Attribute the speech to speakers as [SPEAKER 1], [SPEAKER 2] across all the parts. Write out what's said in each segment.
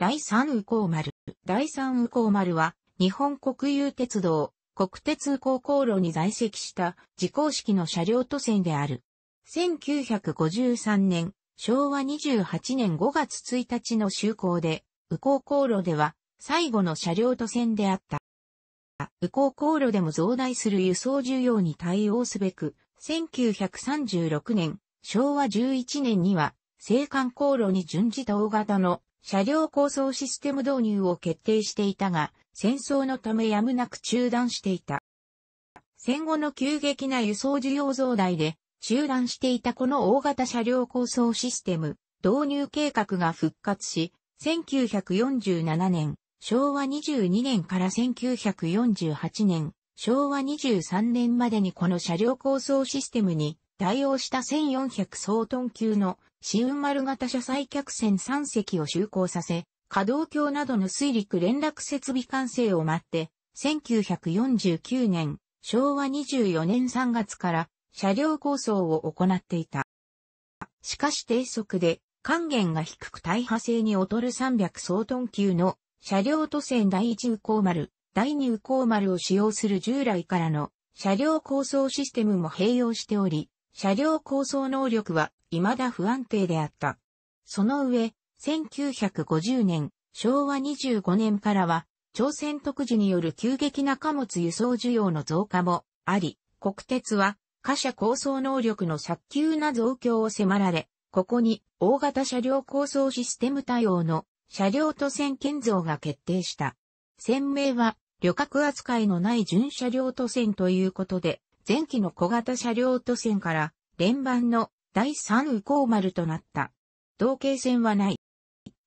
[SPEAKER 1] 第三宇高丸。第三宇高丸は、日本国有鉄道、国鉄宇高航路に在籍した自公式の車両都線である。1953年、昭和28年5月1日の就航で、宇高航路では最後の車両都線であった。宇高航路でも増大する輸送需要に対応すべく、1936年、昭和11年には、青函航路に準じた大型の車両構想システム導入を決定していたが、戦争のためやむなく中断していた。戦後の急激な輸送需要増大で、中断していたこの大型車両構想システム、導入計画が復活し、1947年、昭和22年から1948年、昭和23年までにこの車両構想システムに対応した1400総トン級の新雲丸型車載客船3隻を就航させ、稼働橋などの水陸連絡設備完成を待って、1949年、昭和24年3月から車両構想を行っていた。しかし低速で、還元が低く大破性に劣る300総トン級の車両都線第1右丸、第2右丸を使用する従来からの車両構想システムも併用しており、車両構想能力は未だ不安定であった。その上、1950年、昭和25年からは、朝鮮特需による急激な貨物輸送需要の増加もあり、国鉄は、貨車構想能力の早急な増強を迫られ、ここに大型車両構想システム対応の車両都線建造が決定した。鮮明は旅客扱いのない純車両都線ということで、前期の小型車両都線から連番の第三右マ丸となった。同型線はない。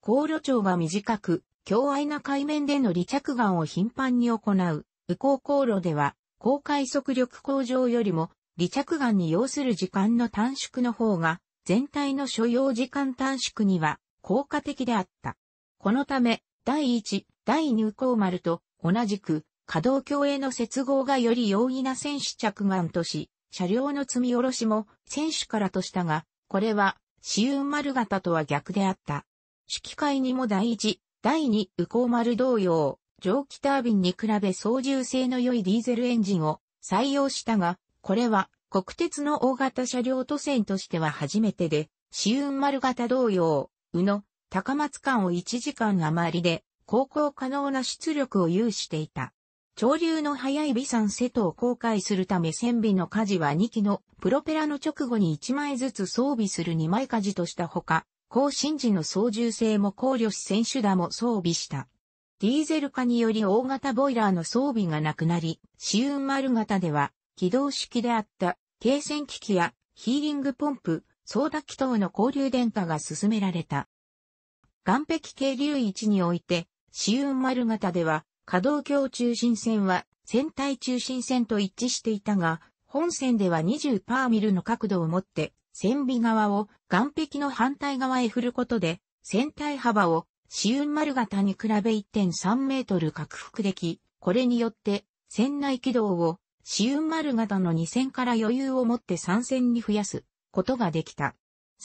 [SPEAKER 1] 航路長が短く、強愛な海面での離着岸を頻繁に行う、右光航路では、高快速力向上よりも、離着岸に要する時間の短縮の方が、全体の所要時間短縮には効果的であった。このため、第1、第2右マ丸と同じく、可動橋への接合がより容易な選手着岸とし、車両の積み下ろしも選手からとしたが、これは、死運丸型とは逆であった。指揮会にも第一、第二、右光丸同様、蒸気タービンに比べ操縦性の良いディーゼルエンジンを採用したが、これは国鉄の大型車両都線としては初めてで、死運丸型同様、宇野、高松間を1時間余りで、航行可能な出力を有していた。潮流の速い微山瀬戸を航海するため船尾の舵は2機のプロペラの直後に1枚ずつ装備する2枚舵としたほか、更新時の操縦性も考慮し選手打も装備した。ディーゼル化により大型ボイラーの装備がなくなり、試運丸型では、起動式であった、軽戦機器やヒーリングポンプ、ソーダ機等の交流電化が進められた。岸壁渓流域において、試運丸型では、可動橋中心線は船体中心線と一致していたが、本線では20パーミルの角度を持って、船尾側を岸壁の反対側へ振ることで、船体幅を死雲丸型に比べ1.3メートル拡幅でき、これによって船内軌道を死雲丸型の2線から余裕を持って3線に増やすことができた。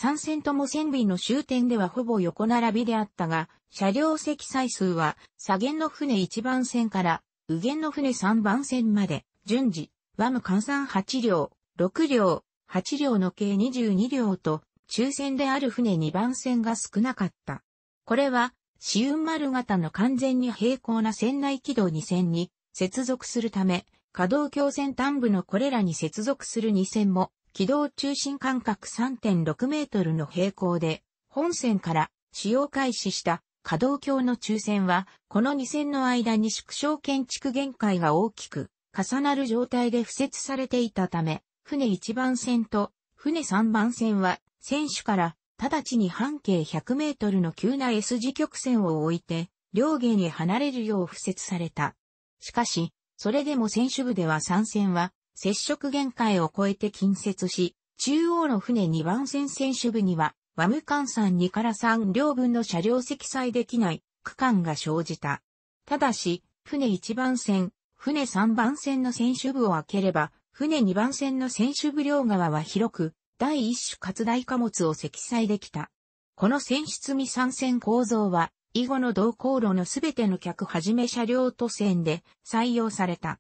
[SPEAKER 1] 三線とも線尾の終点ではほぼ横並びであったが、車両積載数は、左舷の船1番線から、右舷の船3番線まで、順次、ワム換算8両、6両、8両の計22両と、抽選である船2番線が少なかった。これは、紫雲丸型の完全に平行な船内軌道2線に接続するため、稼働橋先端部のこれらに接続する2線も軌道中心間隔3.6メートルの平行で、本線から使用開始した稼働橋の中線は、この2線の間に縮小建築限界が大きく重なる状態で敷設されていたため、船1番線と船3番線は、船首から直ちに半径100メートルの急な S 字曲線を置いて、両舷に離れるよう敷設された。しかし、それでも船首部では3線は接触限界を超えて近接し、中央の船2番線選手部には、ワムさん2から3両分の車両積載できない区間が生じた。ただし、船1番線、船3番線の選手部を開ければ、船2番線の選手部両側は広く、第一種活大貨物を積載できた。この選出未参戦構造は、以後の同航路のすべての客はじめ車両都線で採用された。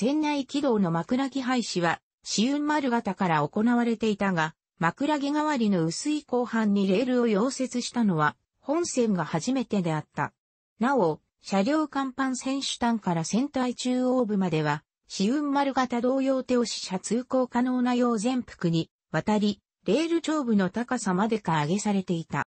[SPEAKER 1] 船内軌道の枕木廃止は、紫雲丸型から行われていたが、枕木代わりの薄い後半にレールを溶接したのは、本線が初めてであった。なお、車両甲板選手端から船体中央部までは、紫雲丸型同様手押し車通行可能なよう全幅に渡り、レール上部の高さまでか上げされていた。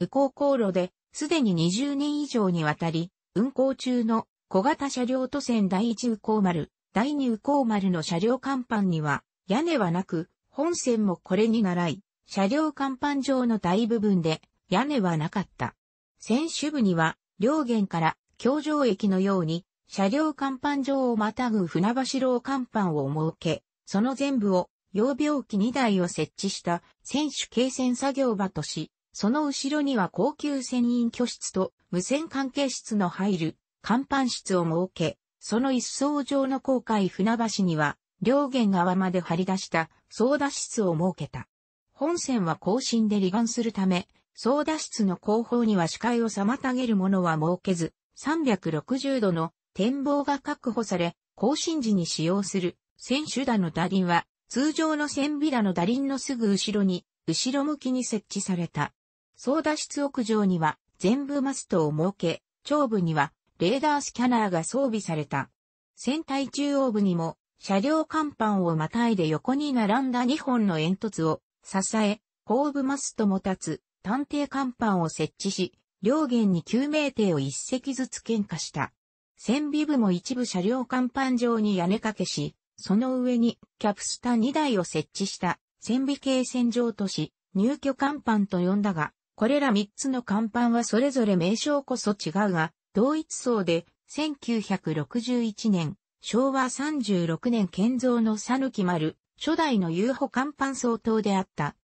[SPEAKER 1] 右行航路で、すでに20年以上にわたり、運行中の小型車両都線第一宇高丸、第二宇高丸の車両甲板には、屋根はなく、本線もこれに習い、車両甲板上の大部分で、屋根はなかった。船首部には、両舷から、橋上駅のように、車両甲板上をまたぐ船橋楼甲板を設け、その全部を、用病機2台を設置した船首軽船作業場とし、その後ろには高級船員居室と無線関係室の入る甲板室を設け、その一層上の航海船橋には、両舷側まで張り出した操舵室を設けた。本線は更新で離岸するため、操舵室の後方には視界を妨げるものは設けず、360度の展望が確保され、更新時に使用する船首打の打輪は、通常の船尾打の打輪のすぐ後ろに、後ろ向きに設置された。操舵室屋上には、全部マストを設け、長部にはレーダースキャナーが装備された。船体中央部にも、車両甲板をまたいで横に並んだ2本の煙突を支え、後部マストも立つ探偵甲板を設置し、両舷に救命艇を1隻ずつ喧嘩した。船尾部も一部車両甲板上に屋根掛けし、その上にキャプスタ2台を設置した船尾系船上とし、入居甲板と呼んだが、これら3つの甲板はそれぞれ名称こそ違うが、同一層で、1961年、昭和36年建造のぬき丸、初代の遊歩甲板総統であった。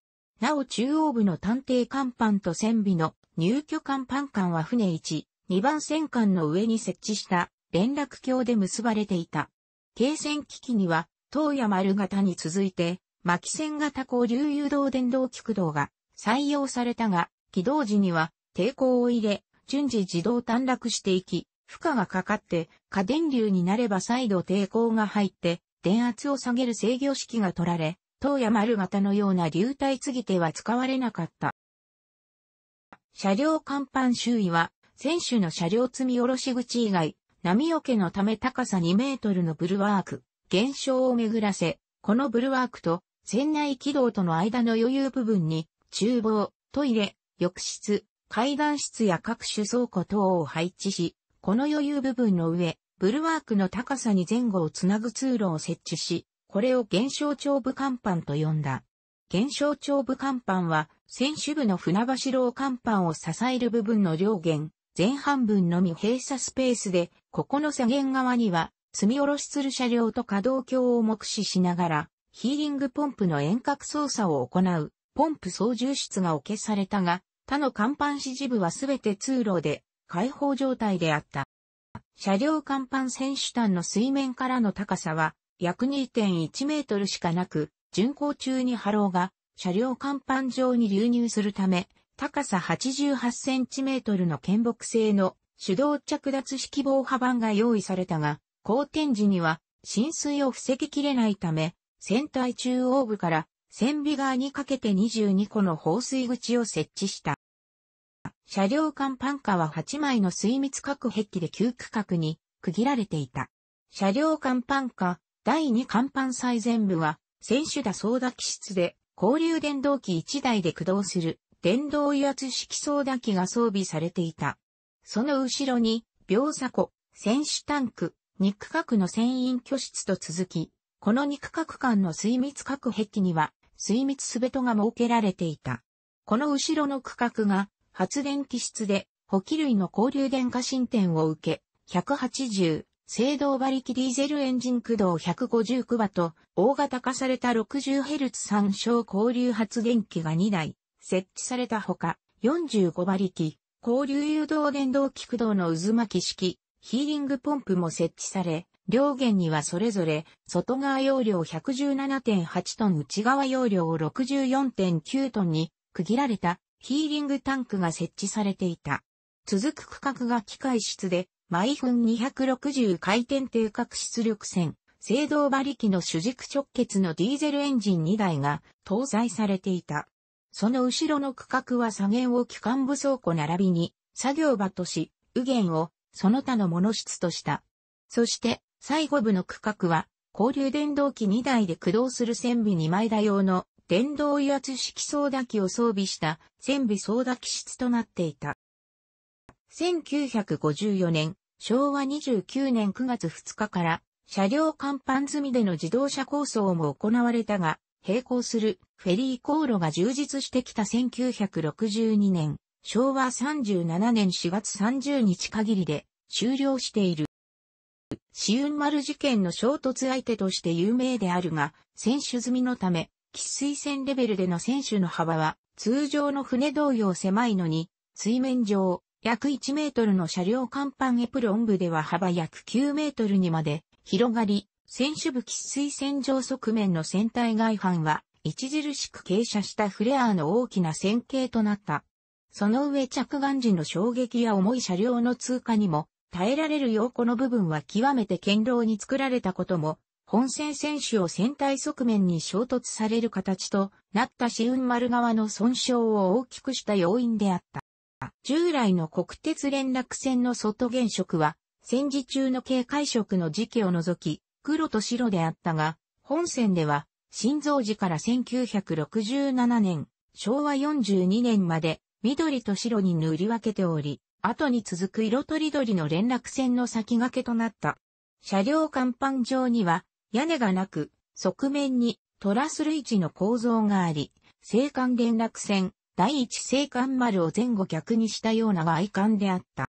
[SPEAKER 1] なお中央部の探偵甲板と船尾の入居甲板艦は船1、2番戦艦の上に設置した連絡橋で結ばれていた。軽船機器には、東野丸型に続いて、巻線型交流誘導電動菊道が採用されたが、起動時には抵抗を入れ、順次自動短絡していき、負荷がかかって過電流になれば再度抵抗が入って電圧を下げる制御式が取られ、当や丸型のような流体継ぎ手は使われなかった。車両甲板周囲は、選手の車両積み下ろし口以外、波よけのため高さ2メートルのブルワーク、減少を巡らせ、このブルワークと船内軌道との間の余裕部分に、厨房、トイレ、浴室、階段室や各種倉庫等を配置し、この余裕部分の上、ブルワークの高さに前後をつなぐ通路を設置し、これを現象長部甲板と呼んだ。現象長部甲板は、選手部の船橋楼甲板を支える部分の両舷、前半分のみ閉鎖スペースで、ここの左舷側には、積み下ろしする車両と可動橋を目視しながら、ヒーリングポンプの遠隔操作を行う、ポンプ操縦室が置けされたが、他の甲板支持部はすべて通路で開放状態であった。車両甲板選手団の水面からの高さは約2.1メートルしかなく、巡航中に波浪が車両甲板上に流入するため、高さ88センチメートルの剣木製の手動着脱式防波板が用意されたが、後天時には浸水を防ぎきれないため、船体中央部から千尾側にかけて22個の放水口を設置した。車両間パンカは8枚の水密隔壁で9区画に区切られていた。車両間パンカ、第2甲板最前部は、選手打操舵機室で、交流電動機1台で駆動する、電動油圧式操舵機が装備されていた。その後ろに、秒差庫、選手タンク、2区画の船員居室と続き、この2区画間の水密隔壁には、水密すべとが設けられていた。この後ろの区画が発電機室で補給類の交流電化進展を受け、180、制動馬力ディーゼルエンジン駆動150クバと大型化された 60Hz 参照交流発電機が2台設置されたほか、45馬力、交流誘導電動機駆動の渦巻き式、ヒーリングポンプも設置され、両弦にはそれぞれ、外側容量117.8トン内側容量64.9トンに区切られたヒーリングタンクが設置されていた。続く区画が機械室で、毎分260回転定格出力線、制動馬力の主軸直結のディーゼルエンジン2台が搭載されていた。その後ろの区画は左舷を機関部倉庫並びに作業場とし、右舷をその他の物質とした。そして、最後部の区画は、交流電動機2台で駆動する船尾2枚だ用の電動油圧式操舵機を装備した船尾操舵機室となっていた。1954年、昭和29年9月2日から車両甲板済みでの自動車構想も行われたが、並行するフェリー航路が充実してきた1962年、昭和37年4月30日限りで終了している。紫雲丸事件の衝突相手として有名であるが、選手済みのため、喫水船レベルでの選手の幅は、通常の船同様狭いのに、水面上、約1メートルの車両甲板エプロン部では幅約9メートルにまで広がり、選手部喫水船上側面の船体外反は、著しく傾斜したフレアーの大きな線形となった。その上着岸時の衝撃や重い車両の通過にも耐えられるようこの部分は極めて堅牢に作られたことも、本戦選手を戦隊側面に衝突される形となった紫雲丸側の損傷を大きくした要因であった。従来の国鉄連絡船の外現色は、戦時中の警戒色の時期を除き、黒と白であったが、本戦では、新造時から1967年、昭和42年まで、緑と白に塗り分けており、後に続く色とりどりの連絡船の先駆けとなった。車両甲板上には屋根がなく、側面にトラス類似の構造があり、青函連絡船第一青函丸を前後逆にしたような外観であった。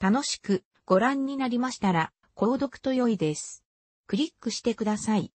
[SPEAKER 1] 楽しくご覧になりましたら、購読と良いです。クリックしてください。